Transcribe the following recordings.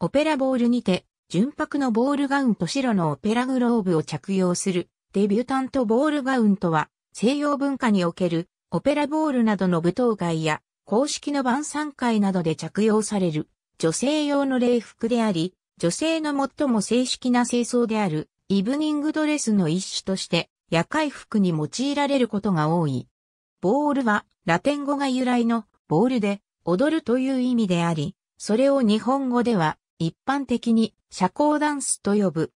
オペラボールにて、純白のボールガウンと白のオペラグローブを着用するデビュータントボールガウンとは西洋文化におけるオペラボールなどの舞踏会や公式の晩餐会などで着用される女性用の礼服であり、女性の最も正式な清掃であるイブニングドレスの一種として夜会服に用いられることが多い。ボールはラテン語が由来のボールで踊るという意味であり、それを日本語では一般的に社交ダンスと呼ぶ。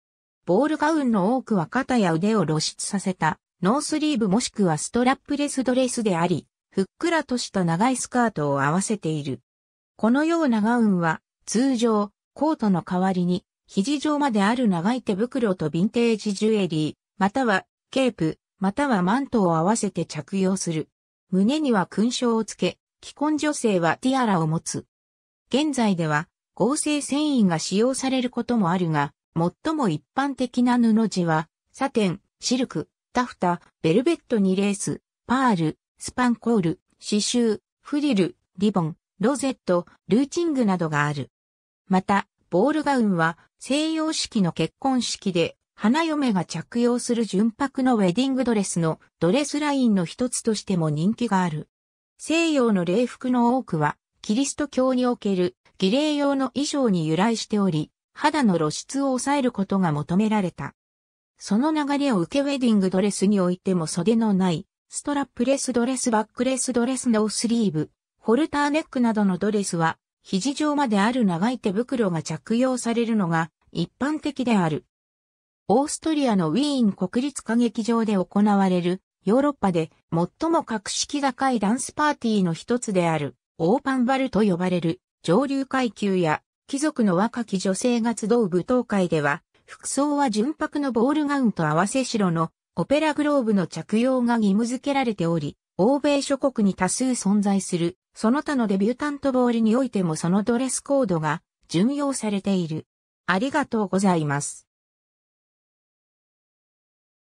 ボールガウンの多くは肩や腕を露出させた、ノースリーブもしくはストラップレスドレスであり、ふっくらとした長いスカートを合わせている。このようなガウンは、通常、コートの代わりに、肘上まである長い手袋とヴィンテージジュエリー、または、ケープ、またはマントを合わせて着用する。胸には勲章をつけ、既婚女性はティアラを持つ。現在では、合成繊維が使用されることもあるが、最も一般的な布地は、サテン、シルク、タフタ、ベルベットにレース、パール、スパンコール、刺繍、フリル、リボン、ロゼット、ルーチングなどがある。また、ボールガウンは西洋式の結婚式で花嫁が着用する純白のウェディングドレスのドレスラインの一つとしても人気がある。西洋の礼服の多くはキリスト教における儀礼用の衣装に由来しており、肌の露出を抑えることが求められた。その流れを受けウェディングドレスにおいても袖のない、ストラップレスドレスバックレスドレスノースリーブ、ホルターネックなどのドレスは、肘上まである長い手袋が着用されるのが一般的である。オーストリアのウィーン国立歌劇場で行われるヨーロッパで最も格式高いダンスパーティーの一つであるオーパンバルと呼ばれる上流階級や貴族の若き女性が集う舞踏会では、服装は純白のボールガウンと合わせ白のオペラグローブの着用が義務付けられており、欧米諸国に多数存在する、その他のデビュータントボールにおいてもそのドレスコードが順用されている。ありがとうございます。